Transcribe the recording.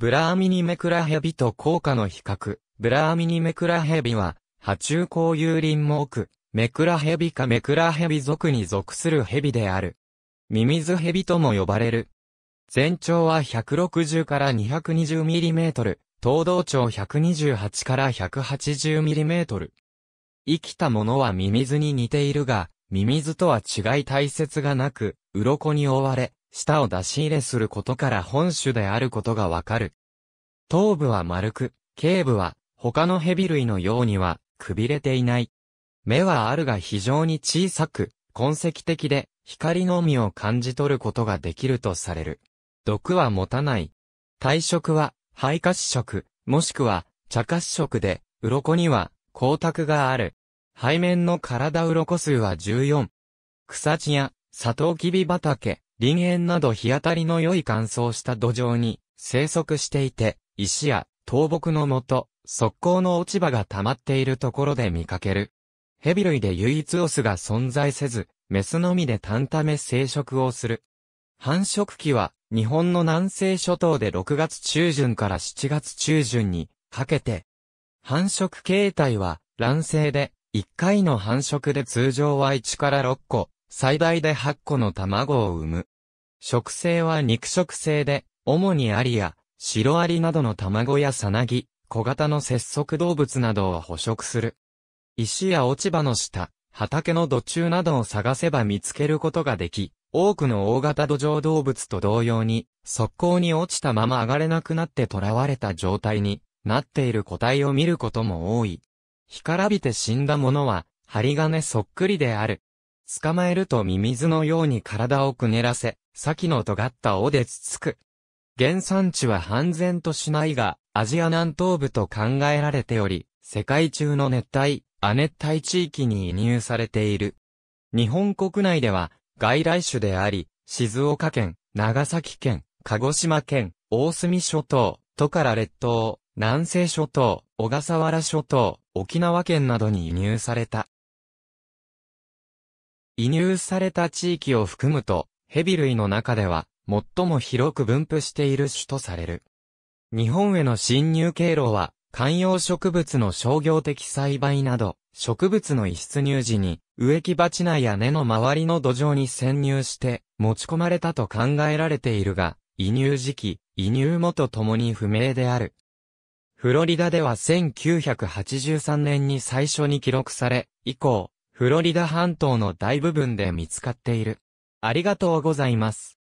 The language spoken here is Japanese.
ブラーミニメクラヘビと効果の比較。ブラーミニメクラヘビは、波中高有林も多く、メクラヘビかメクラヘビ属に属するヘビである。ミミズヘビとも呼ばれる。全長は160から220ミリメートル、東道長128から180ミリメートル。生きたものはミミズに似ているが、ミミズとは違い大切がなく、鱗に覆われ、舌を出し入れすることから本種であることがわかる。頭部は丸く、頸部は他の蛇類のようにはくびれていない。目はあるが非常に小さく、痕跡的で光のみを感じ取ることができるとされる。毒は持たない。体色は肺褐色、もしくは茶褐色で、鱗には光沢がある。背面の体鱗数は14。草地やサトウキビ畑、林園など日当たりの良い乾燥した土壌に生息していて、石や倒木のもと、側溝の落ち葉が溜まっているところで見かける。ヘビ類で唯一オスが存在せず、メスのみで単ため生殖をする。繁殖期は、日本の南西諸島で6月中旬から7月中旬にかけて、繁殖形態は卵性で、1回の繁殖で通常は1から6個、最大で8個の卵を産む。食性は肉食性で、主にアリや、シロアリなどの卵やサナギ、小型の節足動物などを捕食する。石や落ち葉の下、畑の土中などを探せば見つけることができ、多くの大型土壌動物と同様に、速攻に落ちたまま上がれなくなって囚われた状態になっている個体を見ることも多い。干からびて死んだものは、針金そっくりである。捕まえるとミミズのように体をくねらせ、先の尖った尾でつつく。原産地は半然としないが、アジア南東部と考えられており、世界中の熱帯、亜熱帯地域に移入されている。日本国内では、外来種であり、静岡県、長崎県、鹿児島県、大隅諸島、トカラ列島、南西諸島、小笠原諸島、沖縄県などに輸入された。移入された地域を含むと、ヘビ類の中では、最も広く分布している種とされる。日本への侵入経路は、観葉植物の商業的栽培など、植物の輸出入時に、植木鉢内や根の周りの土壌に潜入して、持ち込まれたと考えられているが、移入時期、移入元ともに不明である。フロリダでは1983年に最初に記録され、以降、フロリダ半島の大部分で見つかっている。ありがとうございます。